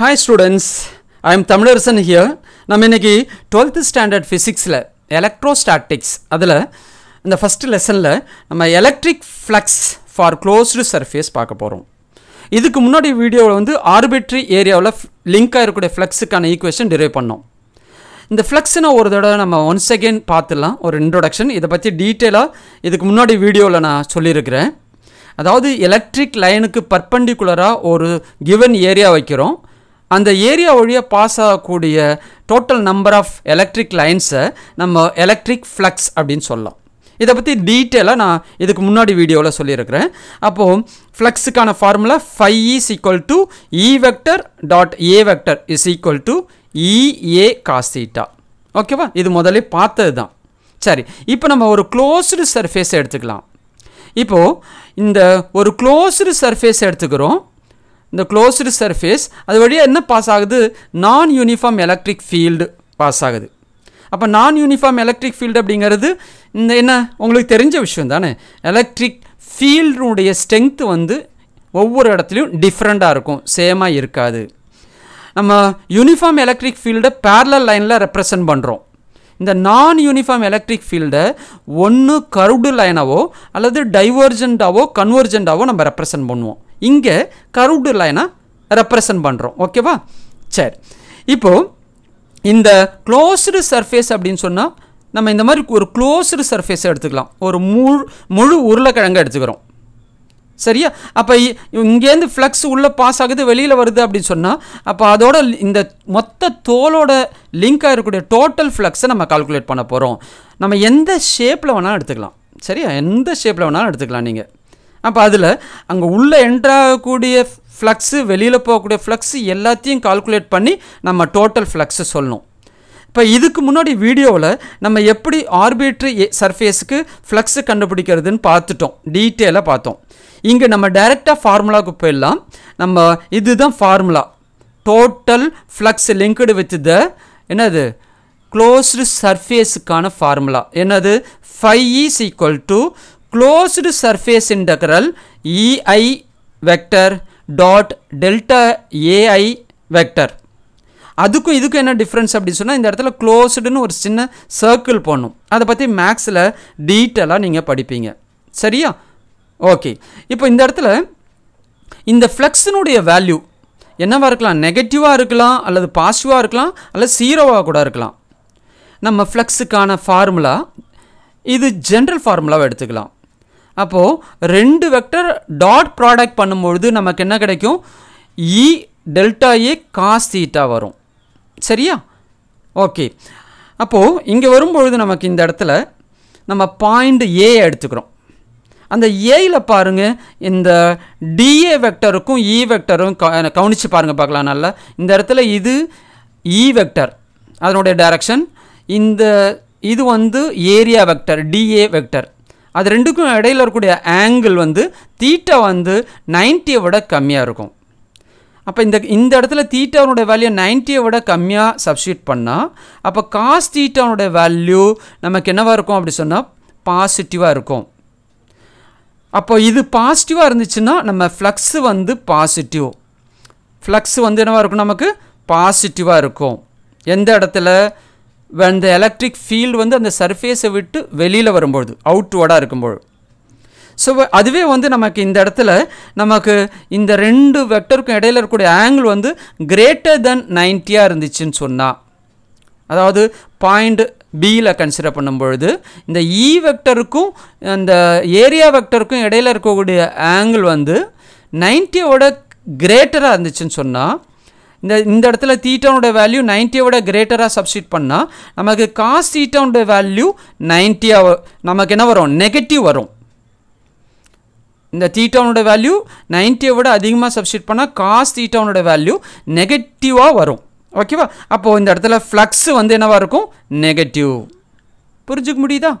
hi students I am Tamilarasan here நம்ம இன்னைக்கு twelfth standard ஃபிசிக்ஸில் எலக்ட்ரோஸ்டாட்டிக்ஸ் அதில் இந்த ஃபஸ்ட்டு லெசனில் நம்ம electric flux for closed surface பார்க்க போகிறோம் இதுக்கு முன்னாடி வீடியோவில் வந்து ஆர்பிட்ரி ஏரியாவில் லிங்க் ஆகிருக்கூடிய ஃப்ளக்ஸுக்கான ஈக்குவேஷன் டிரைவ் பண்ணோம் இந்த ஃப்ளக்ஸினை ஒரு தடவை நம்ம ஒன் செகண்ட் பார்த்துடலாம் ஒரு இன்ட்ரொடக்ஷன் இதை பற்றி டீட்டெயிலாக இதுக்கு முன்னாடி வீடியோவில் நான் சொல்லியிருக்கிறேன் அதாவது எலக்ட்ரிக் லைனுக்கு பர்பண்டிகுலராக ஒரு கிவன் ஏரியா வைக்கிறோம் அந்த ஏரியா வழியாக பாஸ் ஆகக்கூடிய டோட்டல் நம்பர் ஆஃப் எலக்ட்ரிக் லைன்ஸை நம்ம எலக்ட்ரிக் ஃப்ளக்ஸ் அப்படின்னு சொல்லலாம் இதை பற்றி டீட்டெயிலாக நான் இதுக்கு முன்னாடி வீடியோவில் சொல்லியிருக்கிறேன் அப்போது ஃப்ளக்ஸுக்கான formula phi is equal to E vector dot A vector is equal to E A cos theta ஓகேவா இது முதல்ல பார்த்தது தான் சரி இப்போ நம்ம ஒரு க்ளோஸ்டு சர்ஃபேஸை எடுத்துக்கலாம் இப்போது இந்த ஒரு க்ளோஸ்டு சர்ஃபேஸை எடுத்துக்கிறோம் இந்த க்ளோஸ்டு சர்ஃபேஸ் அது வழியாக என்ன பாஸ் ஆகுது நான் யூனிஃபார்ம் எலக்ட்ரிக் ஃபீல்டு பாஸ் ஆகுது அப்போ நான் யூனிஃபார்ம் எலக்ட்ரிக் ஃபீல்டு அப்படிங்கிறது இந்த என்ன உங்களுக்கு தெரிஞ்ச விஷயம் தானே எலக்ட்ரிக் ஃபீல்டுடைய ஸ்ட்ரென்த்து வந்து ஒவ்வொரு இடத்துலையும் டிஃப்ரெண்ட்டாக இருக்கும் சேமாக இருக்காது நம்ம யூனிஃபார்ம் எலக்ட்ரிக் ஃபீல்டை பேரலல் லைனில் ரெப்ரசன்ட் பண்ணுறோம் இந்த நான் யூனிஃபார்ம் எலக்ட்ரிக் ஃபீல்டை ஒன்று கருடு லைனாவோ அல்லது டைவர்ஜென்ட்டாவோ கன்வர்ஜென்ட்டாவோ நம்ம ரெப்ரசன்ட் பண்ணுவோம் இங்கே கருடு லைனாக ரெப்ரசன்ட் பண்ணுறோம் ஓகேவா சரி இப்போது இந்த க்ளோஸ்டு சர்ஃபேஸ் அப்படின்னு சொன்னால் நம்ம இந்த மாதிரி ஒரு க்ளோஸ்டு சர்ஃபேஸை எடுத்துக்கலாம் ஒரு முழு முழு உருளைக்கிழங்கை எடுத்துக்கிறோம் சரியா அப்போ இங்கேருந்து ஃப்ளக்ஸ் உள்ளே பாஸ் ஆகுது வெளியில் வருது அப்படின்னு சொன்னால் அப்போ அதோட இந்த மொத்த தோலோட லிங்க் ஆகிருக்கக்கூடிய டோட்டல் ஃப்ளக்ஸை நம்ம கால்குலேட் பண்ண போகிறோம் நம்ம எந்த ஷேப்பில் வேணால் எடுத்துக்கலாம் சரியா எந்த ஷேப்பில் வேணாலும் எடுத்துக்கலாம் நீங்கள் அப்போ அதில் அங்கே உள்ளே என்ட்ராகக்கூடிய ஃப்ளக்ஸு வெளியில் போகக்கூடிய ஃப்ளக்ஸு எல்லாத்தையும் கால்குலேட் பண்ணி நம்ம டோட்டல் ஃப்ளக்ஸு சொல்லணும் இப்போ இதுக்கு முன்னாடி வீடியோவில் நம்ம எப்படி ஆர்பிட்ரி சர்ஃபேஸுக்கு ஃப்ளக்ஸு கண்டுபிடிக்கிறதுன்னு பார்த்துட்டோம் டீட்டெயிலாக பார்த்தோம் இங்கே நம்ம டைரெக்டாக ஃபார்முலாவுக்கு போயிடலாம் நம்ம இதுதான் formula total flux linked with the என்னது க்ளோஸ்டு சர்ஃபேஸுக்கான ஃபார்முலா என்னது phi is equal to closed surface integral EI vector dot delta AI vector அதுக்கும் இதுக்கு என்ன டிஃப்ரென்ஸ் அப்படின்னு சொன்னால் இந்த இடத்துல க்ளோஸ்டுன்னு ஒரு சின்ன சர்க்கிள் போடணும் அதை பற்றி மேக்ஸில் டீட்டெயிலாக நீங்கள் படிப்பீங்க சரியா ஓகே இப்போ இந்த இடத்துல இந்த ஃப்ளெக்ஸினுடைய வேல்யூ என்னவாக இருக்கலாம் நெகட்டிவாக இருக்கலாம் அல்லது பாசிட்டிவாக இருக்கலாம் அல்லது சீரோவாக கூட இருக்கலாம் நம்ம ஃப்ளெக்ஸுக்கான ஃபார்முலா இது ஜென்ரல் ஃபார்முலாவை எடுத்துக்கலாம் அப்போது ரெண்டு வெக்டர் டாட் ப்ராடக்ட் பண்ணும்பொழுது நமக்கு என்ன கிடைக்கும் இ டெல்டா ஏ காஸ் வரும் சரியா ஓகே அப்போது இங்கே வரும்பொழுது நமக்கு இந்த இடத்துல நம்ம பாயிண்ட் ஏ எடுத்துக்கிறோம் அந்த ஏயில் பாருங்கள் இந்த டிஏ வெக்டருக்கும் இ e வெக்டரும் கவனித்து பாருங்கள் பார்க்கலாம் நல்லா இந்த இடத்துல இது இ e வெக்டர் அதனுடைய டைரக்ஷன் இந்த இது வந்து ஏரியா வெக்டர் டிஏ வெக்டர் அது ரெண்டுக்கும் இடையில் இருக்கக்கூடிய ஆங்கிள் வந்து தீட்டா வந்து நைன்ட்டியை விட கம்மியாக இருக்கும் அப்போ இந்த இந்த இடத்துல தீட்டாவனுடைய வேல்யூ நைன்ட்டியை விட கம்மியாக சப்ஸ்டியூட் பண்ணால் அப்போ காஸ் தீட்டாவனுடைய வேல்யூ நமக்கு என்னவாக இருக்கும் அப்படி சொன்னால் பாசிட்டிவாக இருக்கும் அப்போ இது பாசிட்டிவாக இருந்துச்சுன்னா நம்ம ஃப்ளக்ஸு வந்து பாசிட்டிவ் ஃப்ளக்ஸ் வந்து என்னவாக இருக்கும் நமக்கு பாசிட்டிவாக இருக்கும் எந்த இடத்துல when the electric வந்து அந்த சர்ஃபேஸை விட்டு வெளியில் வரும்பொழுது அவுட்வர்டாக இருக்கும்பொழுது ஸோ அதுவே வந்து நமக்கு இந்த இடத்துல நமக்கு இந்த ரெண்டு வெக்டருக்கும் இடையில இருக்கக்கூடிய ஆங்கிள் வந்து கிரேட்டர் தென் நைன்ட்டியாக இருந்துச்சுன்னு சொன்னால் அதாவது பாயிண்ட் பியில் கன்சிடர் பண்ணும்பொழுது இந்த இ e வெக்டருக்கும் அந்த ஏரியா வெக்டருக்கும் இடையில இருக்கக்கூடிய ஆங்கிள் வந்து நைன்ட்டியோட கிரேட்டராக இருந்துச்சுன்னு சொன்னால் இந்த இந்த இடத்துல தீட்டாவுடைய வேல்யூ நைன்ட்டியோட கிரேட்டராக சப்ஸ்டியூட் பண்ணால் நமக்கு காஸ் தீட்டாவுடைய வேல்யூ நைன்ட்டியாக நமக்கு என்ன வரும் நெகட்டிவ் வரும் இந்த தீட்டாவுடைய வேல்யூ நைன்ட்டியை விட அதிகமாக சப்ஸ்டியூட் பண்ணால் காஸ் தீட்டாவுடைய வேல்யூ நெகட்டிவாக வரும் ஓகேவா அப்போது இந்த இடத்துல ஃப்ளக்ஸ் வந்து என்னவாக இருக்கும் நெகட்டிவ் புரிஞ்சுக்க முடியுதா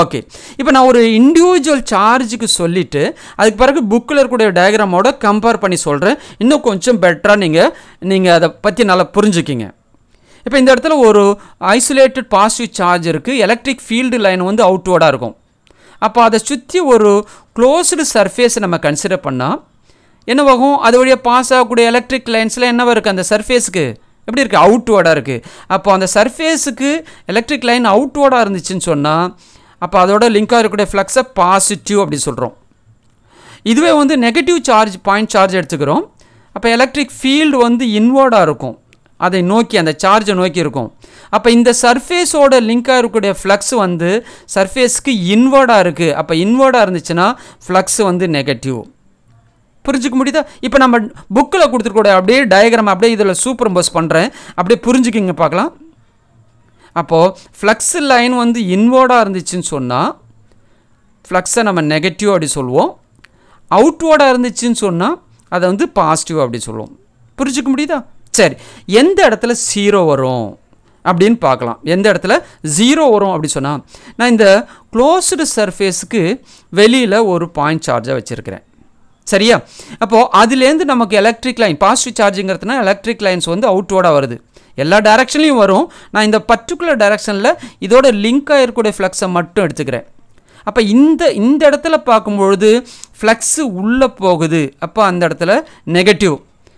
ஓகே இப்போ நான் ஒரு இண்டிவிஜுவல் சார்ஜுக்கு சொல்லிவிட்டு அதுக்கு பிறகு புக்கில் இருக்கக்கூடிய டயக்ராமோட கம்பேர் பண்ணி சொல்கிறேன் இன்னும் கொஞ்சம் பெட்டராக நீங்கள் நீங்கள் அதை பற்றி நல்லா புரிஞ்சுக்கிங்க இப்போ இந்த இடத்துல ஒரு ஐசோலேட்டட் பாசிட்டிவ் சார்ஜ் இருக்குது எலக்ட்ரிக் ஃபீல்டு லைன் வந்து அவுட்வோர்டாக இருக்கும் அப்போ அதை சுற்றி ஒரு க்ளோஸ்டு சர்ஃபேஸை நம்ம கன்சிடர் பண்ணால் என்னவாகும் அது வழியாக பாஸ் ஆகக்கூடிய எலக்ட்ரிக் லைன்ஸில் என்னவாக இருக்குது அந்த சர்ஃபேஸுக்கு எப்படி இருக்குது அவுட்வோர்டாக இருக்குது அப்போ அந்த சர்ஃபேஸுக்கு எலக்ட்ரிக் லைன் அவுட்வோர்டாக இருந்துச்சுன்னு சொன்னால் அப்போ அதோட லிங்காக இருக்கக்கூடிய ஃப்ளக்ஸை பாசிட்டிவ் அப்படி சொல்கிறோம் இதுவே வந்து நெகட்டிவ் சார்ஜ் பாயிண்ட் சார்ஜ் எடுத்துக்கிறோம் அப்போ எலக்ட்ரிக் ஃபீல்டு வந்து இன்வோர்டாக இருக்கும் அதை நோக்கி அந்த சார்ஜை நோக்கி இருக்கும் அப்போ இந்த சர்ஃபேஸோட லிங்காக இருக்கக்கூடிய ஃப்ளக்ஸ் வந்து சர்ஃபேஸ்க்கு இன்வோர்டாக இருக்குது அப்போ இன்வோர்டாக இருந்துச்சுன்னா ஃப்ளக்ஸ் வந்து நெகட்டிவ் புரிஞ்சுக்க முடியுதா இப்போ நம்ம புக்கில் கொடுத்துருக்கூடிய அப்படியே டயக்ராம் அப்படியே இதில் சூப்பர் பஸ் பண்ணுறேன் அப்படியே புரிஞ்சுக்கிங்க பார்க்கலாம் அப்போது ஃப்ளக்ஸ் லைன் வந்து இன்வோர்டாக இருந்துச்சுன்னு சொன்னால் ஃப்ளக்ஸை நம்ம நெகட்டிவ் அப்படி சொல்லுவோம் அவுட்வோர்டாக இருந்துச்சுன்னு சொன்னால் அதை வந்து பாசிட்டிவ் அப்படி சொல்லுவோம் புரிஞ்சுக்க முடியுதா சரி எந்த இடத்துல ஜீரோ வரும் அப்படின்னு பார்க்கலாம் எந்த இடத்துல ஜீரோ வரும் அப்படி சொன்னால் நான் இந்த க்ளோஸ்டு சர்ஃபேஸுக்கு வெளியில் ஒரு பாயிண்ட் சார்ஜாக வச்சுருக்கிறேன் சரியா அப்போது அதுலேருந்து நமக்கு எலக்ட்ரிக் லைன் பாசிட்டிவ் சார்ஜுங்கிறதுனா எலக்ட்ரிக் லைன்ஸ் வந்து அவுட்வோர்டாக வருது எல்லா டேரக்ஷன்லையும் வரும் நான் இந்த பர்டிகுலர் டேரெக்ஷனில் இதோட லிங்க் ஆகிருக்கக்கூடிய ஃப்ளக்ஸை மட்டும் எடுத்துக்கிறேன் அப்போ இந்த இந்த இடத்துல பார்க்கும்பொழுது ஃப்ளக்ஸு உள்ளே போகுது அப்போ அந்த இடத்துல நெகட்டிவ்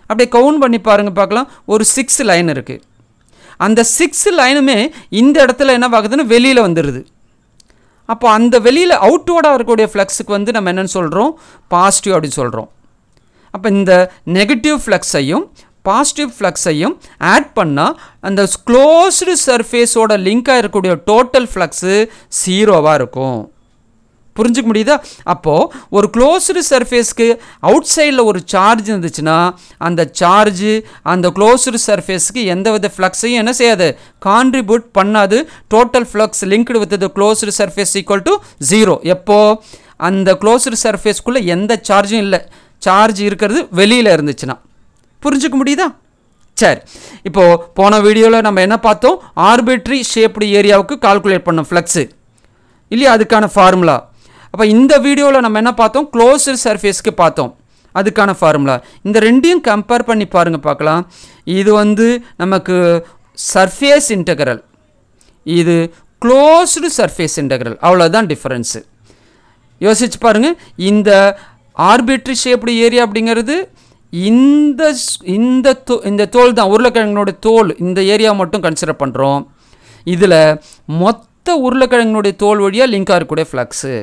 அப்படியே கவுண்ட் பண்ணி பாருங்கள் பார்க்கலாம் ஒரு சிக்ஸ் லைன் இருக்குது அந்த சிக்ஸ் லைனுமே இந்த இடத்துல என்ன பார்க்குதுன்னு வெளியில் வந்துடுது அப்போ அந்த வெளியில் அவுட்வோர்டாக இருக்கக்கூடிய ஃப்ளக்ஸுக்கு வந்து நம்ம என்னென்னு சொல்கிறோம் பாசிட்டிவ் அப்படின்னு சொல்கிறோம் அப்போ இந்த நெகட்டிவ் ஃப்ளக்ஸையும் பாசிட்டிவ் ஃப்ளக்ஸையும் ஆட் பண்ணால் அந்த க்ளோஸ்டு சர்ஃபேஸோட லிங்காக இருக்கக்கூடிய டோட்டல் ஃப்ளக்ஸு ஜீரோவாக இருக்கும் புரிஞ்சுக்க முடியுதா அப்போது ஒரு க்ளோஸ்டு சர்ஃபேஸ்க்கு அவுட் சைடில் ஒரு சார்ஜ் இருந்துச்சுன்னா அந்த சார்ஜு அந்த க்ளோஸ்டு சர்ஃபேஸ்க்கு எந்த வித ஃப்ளக்ஸையும் என்ன செய்யாது கான்ட்ரிபியூட் பண்ணாது total flux linked with the closed surface equal to zero எப்போது அந்த க்ளோஸ்டு சர்ஃபேஸ்க்குள்ளே எந்த சார்ஜும் இல்லை சார்ஜ் இருக்கிறது வெளியில் இருந்துச்சுன்னா புரிஞ்சுக்க முடியுதா சரி இப்போது போன வீடியோவில் நம்ம என்ன பார்த்தோம் ஆர்பிட்ரி ஷேப்டு ஏரியாவுக்கு கால்குலேட் பண்ணோம் ஃப்ளக்ஸு இல்லையா அதுக்கான ஃபார்முலா அப்போ இந்த வீடியோவில் நம்ம என்ன பார்த்தோம் க்ளோஸ்டு சர்ஃபேஸ்க்கு பார்த்தோம் அதுக்கான ஃபார்முலா இந்த ரெண்டையும் கம்பேர் பண்ணி பாருங்கள் பார்க்கலாம் இது வந்து நமக்கு சர்ஃபேஸ் இன்டகரல் இது க்ளோஸ்டு சர்ஃபேஸ் இன்டகரல் அவ்வளோதான் டிஃப்ரென்ஸு யோசிச்சு பாருங்கள் இந்த ஆர்பிட்ரி ஷேப்டு ஏரியா அப்படிங்கிறது இந்த இந்த தோ இந்த தோல் தான் உருளைக்கிழங்கினுடைய தோல் இந்த ஏரியா மட்டும் கன்சிடர் பண்ணுறோம் இதில் மொத்த உருளைக்கிழங்கினுடைய தோல் வழியாக லிங்க் இருக்கக்கூடிய ஃப்ளக்ஸு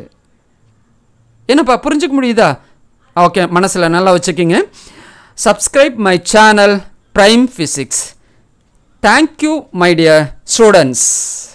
என்னப்பா புரிஞ்சுக்க முடியுதா ஓகே மனசில் நல்லா வச்சுக்கிங்க subscribe my channel prime physics thank you my dear students